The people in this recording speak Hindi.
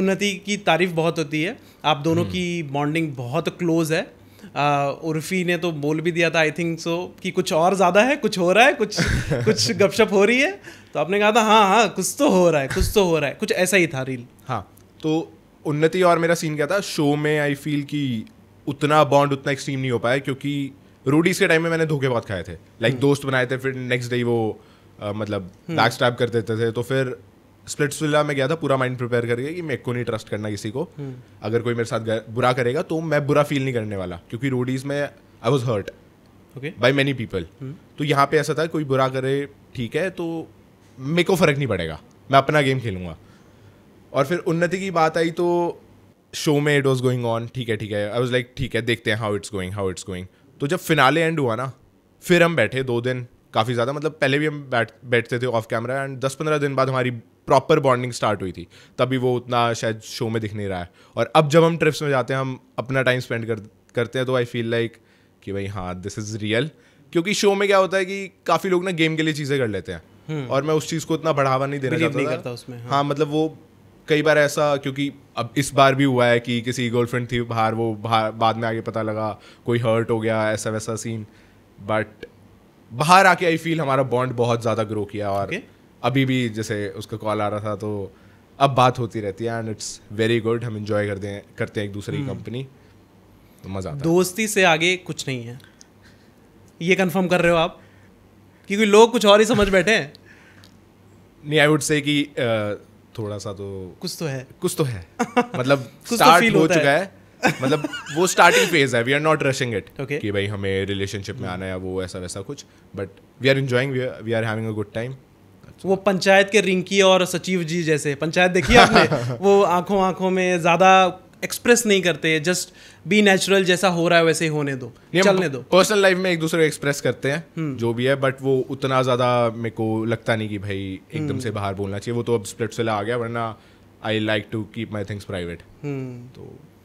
उन्नति की तारीफ बहुत होती है आप दोनों की बॉन्डिंग हम्म। बहुत क्लोज है उर्फी ने तो बोल भी दिया था आई थिंक सो कि कुछ और ज़्यादा है कुछ हो रहा है कुछ कुछ गपशप हो रही है तो आपने कहा था हाँ हाँ कुछ तो हो रहा है कुछ तो हो रहा है कुछ ऐसा ही था रील हाँ तो उन्नति और मेरा सीन क्या था शो में आई फील कि उतना बॉन्ड उतना एक्सट्रीम नहीं हो पाया क्योंकि रूडीज के टाइम में मैंने धोखे बहुत खाए थे लाइक हम्म। दोस्त बनाए थे फिर नेक्स्ट डे वो मतलब बैक हम्म। स्टैप कर देते थे तो फिर स्प्लिट्स विला में गया था पूरा माइंड प्रिपेयर करके कि मेरे को नहीं ट्रस्ट करना किसी को हम्म। अगर कोई मेरे साथ बुरा करेगा तो मैं बुरा फील नहीं करने वाला क्योंकि रोडीज में I was hurt by many people तो यहाँ पे ऐसा था कोई बुरा करे ठीक है तो मेरे को फ़र्क नहीं पड़ेगा मैं अपना गेम खेलूंगा और फिर उन्नति की बात आई तो शो में इट वॉज गोइंग ऑन ठीक है ठीक है आई वॉज लाइक ठीक है देखते हैं how it's going how it's going तो जब फिनाले एंड हुआ ना फिर हम बैठे दो दिन काफ़ी ज़्यादा मतलब पहले भी हम बैठ बैठते थे ऑफ कैमरा एंड दस पंद्रह दिन बाद हमारी प्रॉपर बॉन्डिंग स्टार्ट हुई थी तभी वो उतना शायद शो में दिख नहीं रहा है और अब जब हम ट्रिप्स में जाते हैं हम अपना टाइम स्पेंड कर करते हैं तो आई फील लाइक कि भाई हाँ दिस इज़ रियल क्योंकि शो में क्या होता है कि काफ़ी लोग ना गेम के लिए चीज़ें कर लेते हैं हम्म। और मैं उस चीज़ को इतना बढ़ावा नहीं देना चाहता नहीं करता उसमें हाँ।, हाँ मतलब वो कई बार ऐसा क्योंकि अब इस बार भी हुआ है कि किसी गर्लफ्रेंड थी बाहर वो बाहर बाद में आगे पता लगा कोई हर्ट हो गया ऐसा वैसा सीन बट बाहर आके आई फील हमारा बॉन्ड बहुत ज़्यादा ग्रो किया और okay. अभी भी जैसे उसका कॉल आ रहा था तो अब बात होती रहती है एंड इट्स वेरी गुड हम इंजॉय करते हैं करते हैं एक दूसरे की कंपनी हम्म। तो मज़ा आता दोस्ती से आगे कुछ नहीं है ये कंफर्म कर रहे हो आप क्योंकि लोग कुछ और ही समझ बैठे हैं नहीं आई वुड से कि थोड़ा सा तो कुछ तो है कुछ तो है मतलब स्टार्ट तो हो चुका है, है। मतलब वो स्टार्टिंग फेज है we are not rushing it कि भाई हमें रिलेशनशिप में हम्म। आना है वो ऐसा वैसा कुछ but we are enjoying we are having a good time अच्छा। वो पंचायत के रिंकी और सचिव जी जैसे पंचायत देखिए आपने वो आंखों आंखों में ज़्यादा एक्सप्रेस नहीं करते जस्ट बी नेचुरल जैसा हो रहा है वैसे ही होने दो चलने दो पर्सनल लाइफ में एक दूसरे को एक्सप्रेस करते हैं हम्म। जो भी है बट वो उतना ज़्यादा मेरे को लगता नहीं कि भाई एकदम से हम्म। बाहर बोलना चाहिए वो तो अब स्प्लिट से आ गया वरना I like to keep my things private तो